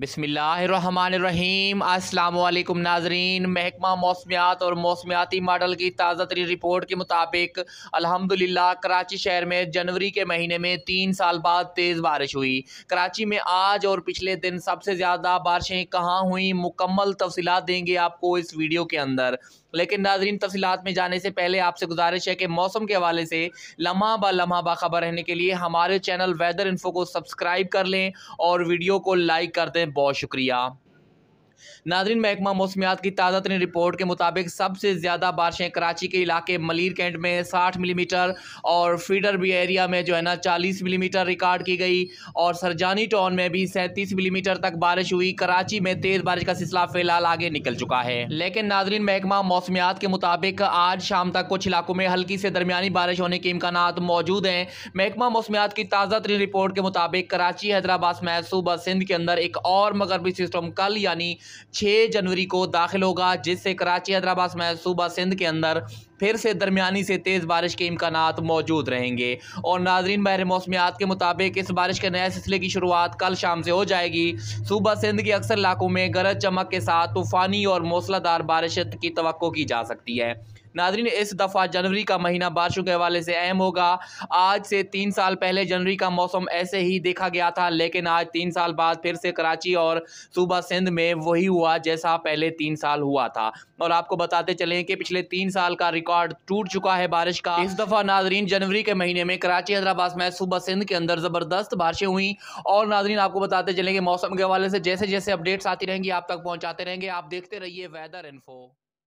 बसमीम् अल्लाम नाजरीन महकमा मौसमियात और मौसमियाती मॉडल की ताज़ा तरीन रिपोर्ट के मुताबिक अल्हम्दुलिल्लाह कराची शहर में जनवरी के महीने में तीन साल बाद तेज़ बारिश हुई कराची में आज और पिछले दिन सबसे ज़्यादा बारिशें कहाँ हुई मुकम्मल तफसीत देंगे आपको इस वीडियो के अंदर लेकिन नाजरीन तफसीत में जाने से पहले आपसे गुजारिश है कि मौसम के हवाले से लम्हा ब लम्हा बाखबर रहने के लिए हमारे चैनल वेदर इन्फो को सब्सक्राइब कर लें और वीडियो को लाइक कर दें बहुत शुक्रिया नाजरीन महकमा मौसमियात की ताज़ा तरीन रिपोर्ट के मुताबिक सबसे ज़्यादा बारिशें कराची के इलाके मलिर कैंट में साठ मिलीमीटर और फीडर बी एरिया में जो है ना चालीस मिलीमीटर रिकॉर्ड की गई और सरजानी टाउन में भी सैंतीस मिलीमीटर तक बारिश हुई कराची में तेज़ बारिश का सिलसिला फिलहाल आगे निकल चुका है लेकिन नाजरीन महकमा मौसमियात के मुताबिक आज शाम तक कुछ इलाकों में हल्की से दरमियानी बारिश होने के इम्कान मौजूद हैं महकमा मौसमियात की ताज़ा तरीन रिपोर्ट के मुताबिक कराची हैदराबाद महसूबा सूबा सिंध के अंदर एक और मगरबी सिस्टम कल यानी छः जनवरी को दाखिल होगा जिससे कराची हैदराबाद महसूबा सिंध के अंदर फिर से दरमियानी से तेज़ बारिश के इम्कान मौजूद रहेंगे और नाजरीन बहर मौसमियात के मुताबिक इस बारिश के नए सिलसिले की शुरुआत कल शाम से हो जाएगी सूबा सिंध के अक्सर इलाकों में गरज चमक के साथ तूफ़ानी और मौसलाधार बारिश की तो की जा सकती है नाजरीन इस दफ़ा जनवरी का महीना बारिशों के हवाले से अहम होगा आज से तीन साल पहले जनवरी का मौसम ऐसे ही देखा गया था लेकिन आज तीन साल बाद फिर से कराची और सूबा सिंध में वही हुआ जैसा पहले तीन साल हुआ था और आपको बताते चलें कि पिछले तीन साल का रिकॉर्ड रिकॉर्ड टूट चुका है बारिश का इस दफा नाजरीन जनवरी के महीने में कराची हैदराबाद में सुबह सिंध के अंदर जबरदस्त बारिशें हुई और नाजरीन आपको बताते चलेंगे मौसम के हवाले से जैसे जैसे अपडेट्स आती रहेंगी आप तक पहुंचाते रहेंगे आप देखते रहिए वेदर इन्फो